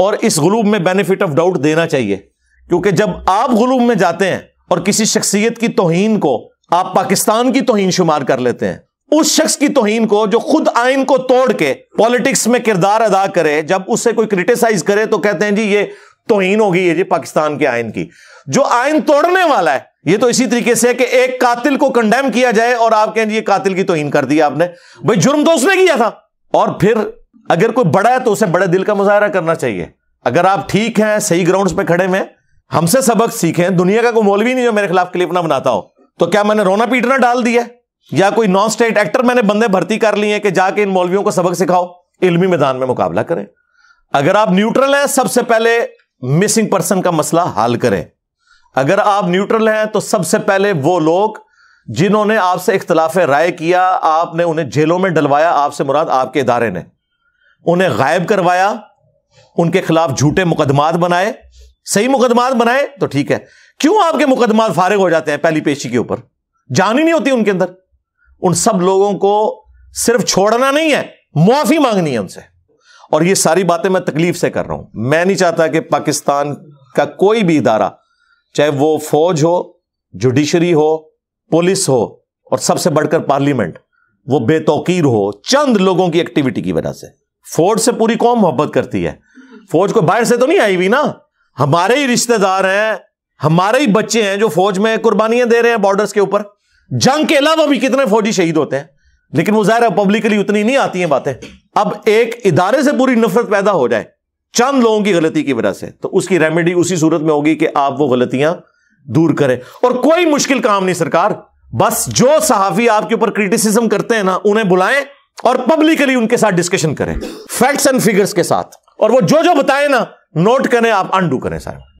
और इस गुलूब में बेनिफिट ऑफ डाउट देना चाहिए क्योंकि जब आप गुलूब में जाते हैं और किसी शख्सियत की तोहन को आप पाकिस्तान की तोहन शुमार कर लेते हैं उस शख्स की तोहन को जो खुद आइन को तोड़ के पॉलिटिक्स में किरदार अदा करे जब उससे कोई क्रिटिसाइज करे तो कहते हैं जी ये तोहन होगी ये जी पाकिस्तान के आइन की जो आइन तोड़ने वाला है ये तो इसी तरीके से कि एक कातिल को कंडेम किया जाए और आप कहें जी ये कातिल की तोहन कर दी आपने भाई जुर्म तो उसने किया था और फिर अगर कोई बड़ा है तो उसे बड़े दिल का मुजाहरा करना चाहिए अगर आप ठीक हैं सही ग्राउंड पे खड़े में हमसे सबक सीखें दुनिया का कोई मौलवी नहीं जो मेरे खिलाफ क्लिप ना बनाता हो तो क्या मैंने रोना पीटना डाल दिया या कोई नॉन स्टेट एक्टर मैंने बंदे भर्ती कर लिए कि जाके इन मौलवियों को सबक सिखाओ इलमी मैदान में मुकाबला करें अगर आप न्यूट्रल हैं सबसे पहले मिसिंग पर्सन का मसला हल करें अगर आप न्यूट्रल हैं तो सबसे पहले वो लोग जिन्होंने आपसे इख्तलाफ राय किया आपने उन्हें जेलों में डलवाया आपसे मुराद आपके इदारे ने उन्हें गायब करवाया उनके खिलाफ झूठे मुकदमात बनाए सही मुकदमात बनाए तो ठीक है क्यों आपके मुकदमात फारिग हो जाते हैं पहली पेशी के ऊपर जान ही नहीं होती उनके अंदर उन सब लोगों को सिर्फ छोड़ना नहीं है मुआफी मांगनी है उनसे और ये सारी बातें मैं तकलीफ से कर रहा हूं मैं नहीं चाहता कि पाकिस्तान का कोई भी इदारा चाहे वो फौज हो जुडिशरी हो पुलिस हो और सबसे बढ़कर पार्लियामेंट वो बेतौकीर हो चंद लोगों की एक्टिविटी की वजह से फौज से पूरी कौम मोहब्बत करती है फौज को बाहर से तो नहीं आई हुई ना हमारे ही रिश्तेदार हैं हमारे ही बच्चे हैं जो फौज में कुर्बानियां दे रहे हैं बॉर्डर्स के ऊपर जंग के अलावा भी कितने फौजी शहीद होते हैं लेकिन वो जाहिर पब्लिकली उतनी नहीं आती हैं बातें अब एक इदारे से पूरी नफरत पैदा हो जाए चंद लोगों की गलती की वजह से तो उसकी रेमेडी उसी सूरत में होगी कि आप वो गलतियां दूर करें और कोई मुश्किल काम नहीं सरकार बस जो सहाफी आपके ऊपर क्रिटिसिज्म करते हैं ना उन्हें बुलाएं और पब्लिकली उनके साथ डिस्कशन करें फैक्ट्स एंड फिगर्स के साथ और वो जो जो बताए ना नोट करें आप अंडू करें साहब